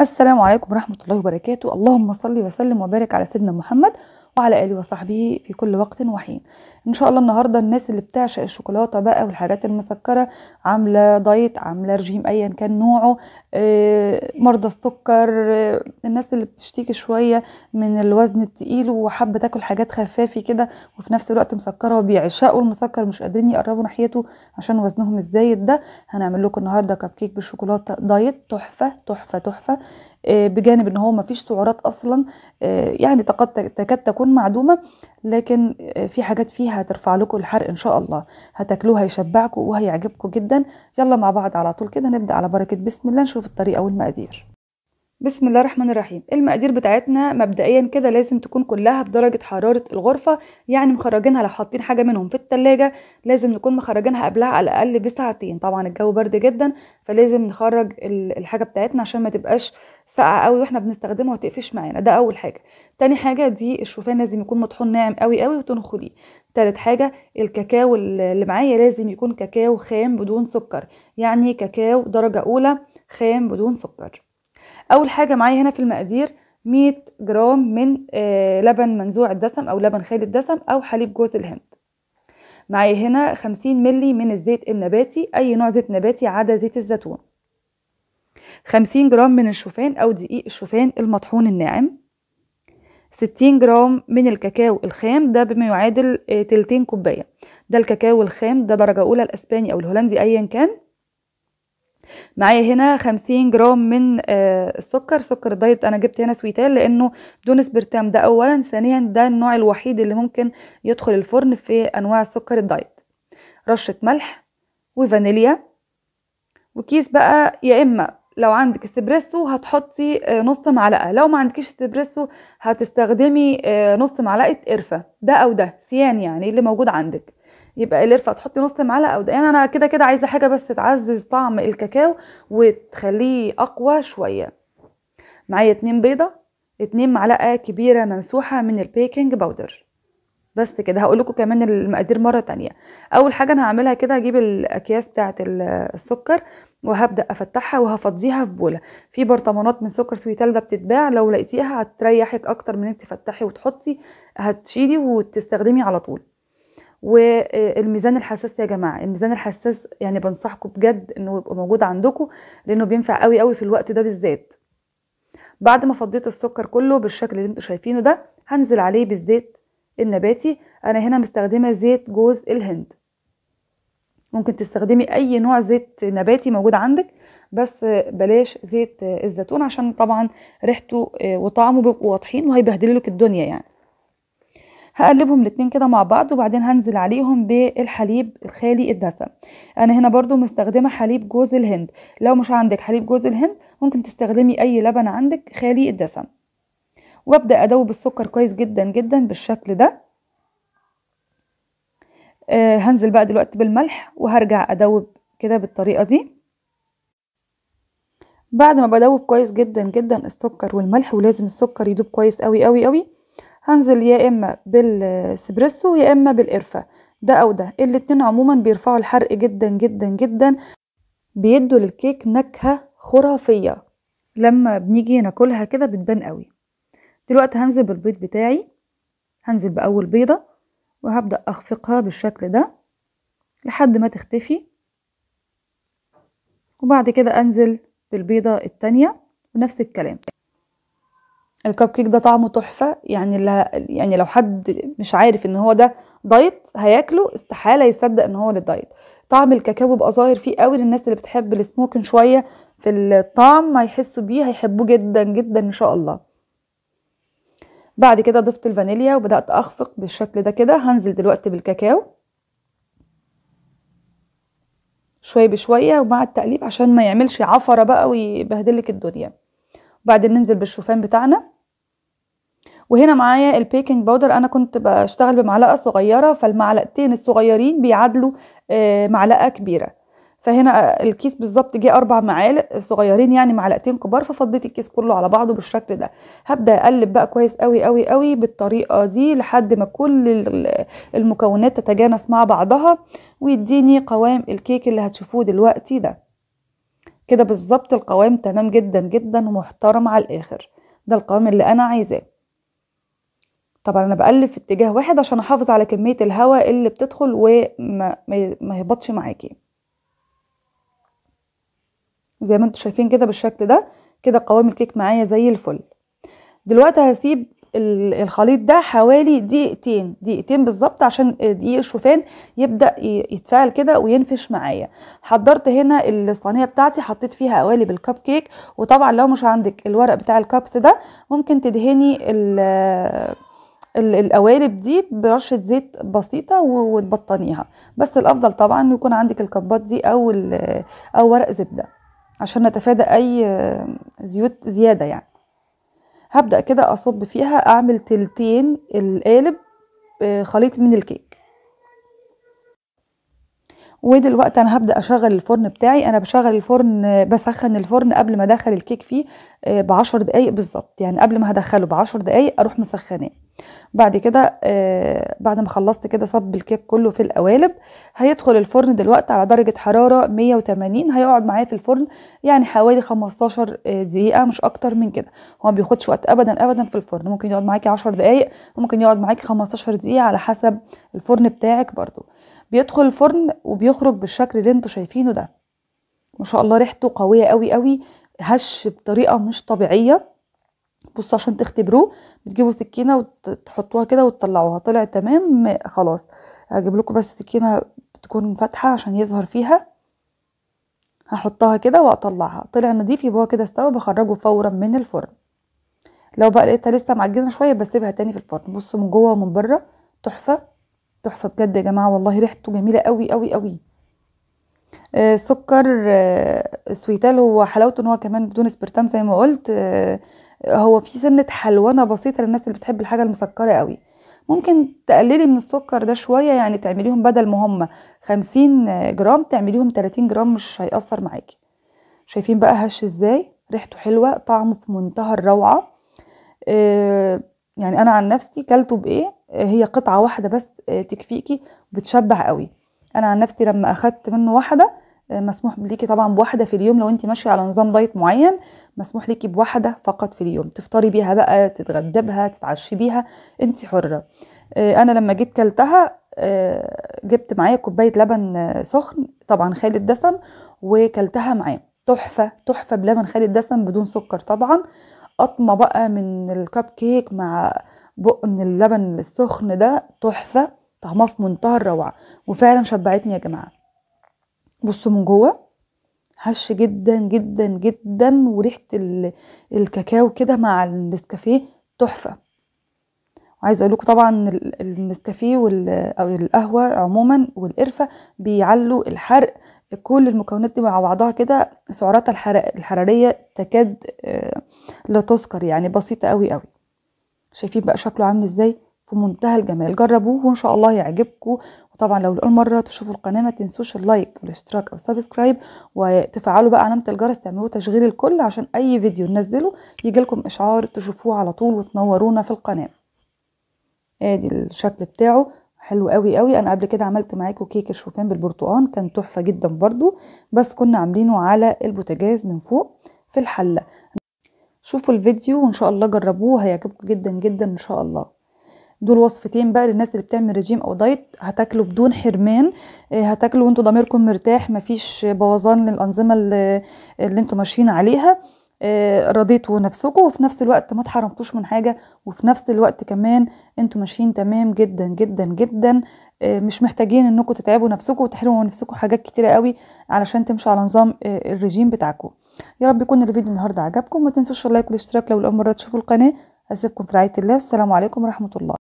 السلام عليكم ورحمة الله وبركاته اللهم صل وسلم وبارك على سيدنا محمد وعلى آله وصحبه في كل وقت وحين ان شاء الله النهارده الناس اللي بتعشق الشوكولاته بقى والحاجات المسكره عامله دايت عامله رجيم ايا كان نوعه آه، مرضى السكر آه، الناس اللي بتشتكي شويه من الوزن التقيل وحابه تاكل حاجات خفافي كده وفي نفس الوقت مسكره وبيعشقوا المسكر مش قادرين يقربوا ناحيته عشان وزنهم الزايد ده هنعمل لكم النهارده كب كيك بالشوكولاته دايت تحفه تحفه تحفه آه، بجانب ان هو مفيش سعرات اصلا آه، يعني تكاد تكون معدومه لكن آه، في حاجات فيها هترفع لكم الحرق ان شاء الله هتاكلوه هيشبعكم وهيعجبكم جدا يلا مع بعض على طول كده نبدا على بركه بسم الله نشوف الطريقه والمقادير بسم الله الرحمن الرحيم المقادير بتاعتنا مبدئيا كده لازم تكون كلها بدرجة حرارة الغرفة يعني مخرجينها لو حاطين حاجة منهم في التلاجة لازم نكون مخرجينها قبلها على الأقل بساعتين طبعا الجو برد جدا فلازم نخرج الحاجة بتاعتنا عشان ما تبقاش ساقعه قوي واحنا بنستخدمها وتقفش معانا ده اول حاجه تاني حاجه دي الشوفان لازم يكون مطحون ناعم قوي قوي وتنخليه تالت حاجه الكاكاو اللي معايا لازم يكون كاكاو خام بدون سكر يعني كاكاو درجه اولى خام بدون سكر اول حاجه معايا هنا في المقادير 100 جرام من آه، لبن منزوع الدسم او لبن خالي الدسم او حليب جوز الهند معايا هنا 50 ملي من الزيت النباتي اي نوع زيت نباتي عدا زيت الزيتون 50 جرام من الشوفان أو دقيق الشوفان المطحون الناعم 60 جرام من الكاكاو الخام ده بما يعادل آه، تلتين كوباية ده الكاكاو الخام ده درجة أولى الأسباني أو الهولندي أيا كان معايا هنا 50 جرام من آه، السكر سكر دايت انا جبت هنا سويتال لانه دون سبرتام ده اولا ثانيا ده النوع الوحيد اللي ممكن يدخل الفرن في انواع سكر الدايت رشه ملح وفانيليا وكيس بقى يا اما لو عندك اسبريسو هتحطي آه، نص معلقه لو ما عندكيش اسبريسو هتستخدمي آه، نص معلقه قرفه ده او ده سيان يعني اللي موجود عندك يبقى القرفه تحطي نص معلقه او ده يعني انا كده كده عايزه حاجه بس تعزز طعم الكاكاو وتخليه اقوى شويه معايا اتنين بيضه اتنين معلقه كبيره ممسوحه من البيكنج باودر بس كده هقول لكم كمان المقادير مره تانية اول حاجه انا هعملها كده هجيب الاكياس بتاعه السكر وهبدا افتحها وهفضيها في بوله في برطمانات من سكر سويتال ده بتتباع لو لقيتيها هتريحك اكتر من انك تفتحي وتحطي هتشيلي وتستخدمي على طول والميزان الحساس يا جماعه الميزان الحساس يعني بنصحكم بجد انه يبقى موجود عندكم لانه بينفع قوي قوي في الوقت ده بالذات بعد ما فضيت السكر كله بالشكل اللي انتوا شايفينه ده هنزل عليه بالزيت النباتي انا هنا مستخدمه زيت جوز الهند ممكن تستخدمي اي نوع زيت نباتي موجود عندك بس بلاش زيت الزيتون عشان طبعا ريحته آه، وطعمه بيبقوا واضحين وهيبهدلوا لك الدنيا يعني هقلبهم الاتنين كده مع بعض وبعدين هنزل عليهم بالحليب الخالي الدسم انا هنا برضو مستخدمه حليب جوز الهند لو مش عندك حليب جوز الهند ممكن تستخدمي اي لبن عندك خالي الدسم وابدا ادوب السكر كويس جدا جدا بالشكل ده آه، هنزل بقى دلوقتي بالملح وهرجع ادوب كده بالطريقه دي بعد ما بدوب كويس جدا جدا السكر والملح ولازم السكر يدوب كويس قوي قوي قوي هنزل يا اما بالسبريسو يا اما بالقرفه ده او ده الاتنين عموما بيرفعوا الحرق جدا جدا جدا بيدوا للكيك نكهه خرافيه لما بنيجي ناكلها كده بتبان قوي دلوقتي هنزل بالبيض بتاعي هنزل باول بيضه وهبدأ أخفقها بالشكل ده لحد ما تختفي وبعد كده أنزل بالبيضة التانية ونفس الكلام الكب كيك ده طعمه تحفة يعني يعني لو حد مش عارف ان هو ده دايت هياكله استحالة يصدق ان هو للدايت طعم الكاكاو بيبقى ظاهر فيه قوي للناس اللي بتحب السموكن شوية في الطعم هيحسوا بيه هيحبوه جدا جدا ان شاء الله بعد كده ضفت الفانيليا وبدأت أخفق بالشكل ده كده هنزل دلوقتي بالكاكاو شوية بشوية ومع التقليب عشان ما يعملش عفرة بقى ويبهدلك الدنيا بعدين ننزل بالشوفان بتاعنا وهنا معايا البيكنج باودر انا كنت بشتغل بمعلقه صغيره فالمعلقتين الصغيرين بيعادلوا آه، معلقه كبيره فهنا الكيس بالظبط جه اربع معالق صغيرين يعني معلقتين كبار ففضيت الكيس كله على بعضه بالشكل ده هبدا اقلب بقى كويس قوي قوي قوي بالطريقه دي لحد ما كل المكونات تتجانس مع بعضها ويديني قوام الكيك اللي هتشوفوه دلوقتي ده كده بالظبط القوام تمام جدا جدا ومحترم على الاخر ده القوام اللي انا عايزاه طبعا انا بقلب في اتجاه واحد عشان احافظ على كميه الهواء اللي بتدخل وما ما يهبطش معاكي زي ما انتم شايفين كده بالشكل ده كده قوام الكيك معايا زي الفل دلوقتي هسيب الخليط ده حوالي دقيقتين دقيقتين بالظبط عشان دقيق الشوفان يبدا يتفاعل كده وينفش معايا حضرت هنا الصينيه بتاعتي حطيت فيها قوالب الكب كيك وطبعا لو مش عندك الورق بتاع الكبس ده ممكن تدهني القوالب دي برشه زيت بسيطه وتبطنيها بس الافضل طبعا يكون عندك الكبات دي او او ورق زبده عشان نتفادى اي زيوت زيادة يعني هبدأ كده اصب فيها اعمل تلتين القالب آه، خليط من الكيك ودلوقتي انا هبدا اشغل الفرن بتاعي انا بشغل الفرن بسخن الفرن قبل ما ادخل الكيك فيه آه، بعشر دقايق بالظبط يعني قبل ما هدخله بعشر دقايق اروح مسخناه بعد كده آه بعد ما خلصت كده صب الكيك كله في القوالب هيدخل الفرن دلوقتي على درجه حراره 180 هيقعد معايا في الفرن يعني حوالي 15 آه، دقيقه مش اكتر من كده هو بيخدش وقت ابدا ابدا في الفرن ممكن يقعد معاكي 10 دقائق ممكن يقعد معاكي 15 دقيقه على حسب الفرن بتاعك برضو بيدخل الفرن وبيخرج بالشكل اللي انتوا شايفينه ده ما شاء الله ريحته قويه قوي قوي هش بطريقه مش طبيعيه بصوا عشان تختبروه بتجيبوا سكينه وتحطوها كده وتطلعوها طلع تمام خلاص هجيب لكم بس سكينه تكون فاتحه عشان يظهر فيها هحطها كده واطلعها طلع نضيف يبقى هو كده استوى بخرجه فورا من الفرن لو بقى لقيتها لسه معجنه شويه بسيبها تاني في الفرن بصوا من جوه ومن بره تحفه تحفه بجد يا جماعه والله ريحته جميله قوي قوي قوي آه سكر آه سويتال هو حلاوته ان هو كمان بدون اسبرتام زي ما قلت آه هو في سنه حلوانه بسيطه للناس اللي بتحب الحاجه المسكره قوي ممكن تقللي من السكر ده شويه يعني تعمليهم بدل ما هم 50 جرام تعمليهم 30 جرام مش هيأثر معاكي شايفين بقى هش ازاي ريحته حلوه طعمه في منتهى الروعه آه يعني انا عن نفسي كلته بايه هي قطعه واحده بس آه، تكفيكي بتشبع قوي انا عن نفسي لما اخدت منه واحده مسموح ليكي طبعا بواحده في اليوم لو انت ماشيه على نظام دايت معين مسموح ليكي بواحده فقط في اليوم تفطري بيها بقى تتغدى بها تتعشي بيها انت حره آه، انا لما جيت كلتها آه، جبت معايا كوبايه لبن آه، سخن طبعا خالي الدسم وكلتها معاه تحفه تحفه بلبن خالي الدسم بدون سكر طبعا قطمه بقى من الكب كيك مع بق من اللبن السخن ده تحفه طعمها في منتهى الروعه وفعلا شبعتني يا جماعه بصوا من جوه هش جدا جدا جدا وريحه الكاكاو كده مع النسكافيه تحفه وعايزه اقول لكم طبعا النسكافيه والقهوه عموما والقرفه بيعلوا الحرق كل المكونات دي مع بعضها كده سعراتها الحراريه تكاد آه، لا تذكر يعني بسيطه قوي قوي شايفين بقى شكله عامل ازاي في منتهى الجمال جربوه وان شاء الله يعجبكم وطبعا لو لاول مره تشوفوا القناه ما تنسوش اللايك والاشتراك او سبسكرايب وتفعلوا بقى علامه الجرس تعملوه تشغيل الكل عشان اي فيديو ننزله يجي لكم اشعار تشوفوه على طول وتنورونا في القناه ادي الشكل بتاعه حلو قوي قوي انا قبل كده عملت معاكم كيك الشوفان بالبرتقال كان تحفه جدا برضو بس كنا عاملينه على البوتاجاز من فوق في الحله شوفوا الفيديو وان شاء الله جربوه هيعجبكم جدا جدا ان شاء الله دول وصفتين بقى للناس اللي بتعمل رجيم او دايت هتاكلوا بدون حرمان آه، هتاكلوا وانتوا ضميركم مرتاح مفيش بوظان للانظمه اللي, اللي انتوا ماشيين عليها آه، رضيتوا نفسكم وفي نفس الوقت ما تحرمتوش من حاجه وفي نفس الوقت كمان انتوا ماشيين تمام جدا جدا جدا آه، مش محتاجين انكم تتعبوا نفسكم وتحرموا نفسكم حاجات كتيره قوي علشان تمشوا على نظام الرجيم بتاعكم يا رب يكون الفيديو النهارده عجبكم ما تنسوش اللايك والاشتراك لو الاول مره تشوفوا القناه اسيبكم في رعايه الله والسلام عليكم ورحمه الله